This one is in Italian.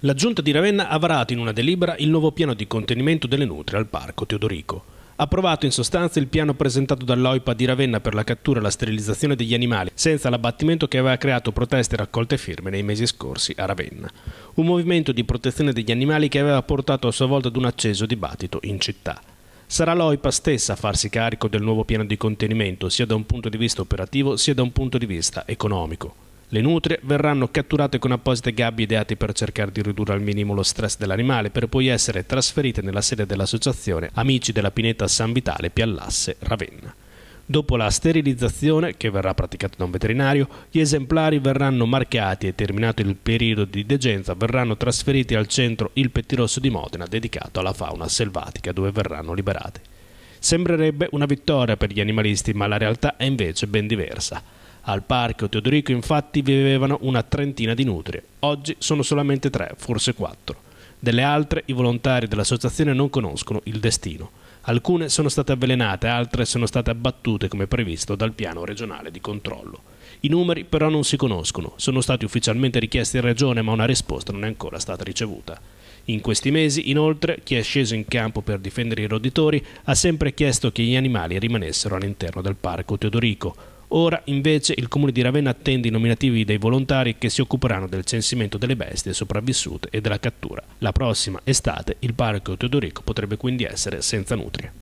La giunta di Ravenna ha varato in una delibera il nuovo piano di contenimento delle nutrie al parco Teodorico. Approvato in sostanza il piano presentato dall'OIPA di Ravenna per la cattura e la sterilizzazione degli animali, senza l'abbattimento che aveva creato proteste e raccolte firme nei mesi scorsi a Ravenna. Un movimento di protezione degli animali che aveva portato a sua volta ad un acceso dibattito in città. Sarà l'OIPA stessa a farsi carico del nuovo piano di contenimento, sia da un punto di vista operativo sia da un punto di vista economico. Le nutrie verranno catturate con apposite gabbie ideate per cercare di ridurre al minimo lo stress dell'animale per poi essere trasferite nella sede dell'associazione Amici della Pineta San Vitale Piallasse Ravenna. Dopo la sterilizzazione, che verrà praticata da un veterinario, gli esemplari verranno marchiati e terminato il periodo di degenza verranno trasferiti al centro Il Pettirosso di Modena dedicato alla fauna selvatica dove verranno liberati. Sembrerebbe una vittoria per gli animalisti, ma la realtà è invece ben diversa. Al parco Teodorico infatti vivevano una trentina di nutrie, oggi sono solamente tre, forse quattro. Delle altre i volontari dell'associazione non conoscono il destino. Alcune sono state avvelenate, altre sono state abbattute come previsto dal piano regionale di controllo. I numeri però non si conoscono, sono stati ufficialmente richiesti in regione ma una risposta non è ancora stata ricevuta. In questi mesi, inoltre, chi è sceso in campo per difendere i roditori ha sempre chiesto che gli animali rimanessero all'interno del parco Teodorico, Ora invece il comune di Ravenna attende i nominativi dei volontari che si occuperanno del censimento delle bestie sopravvissute e della cattura. La prossima estate il parco Teodorico potrebbe quindi essere senza nutrie.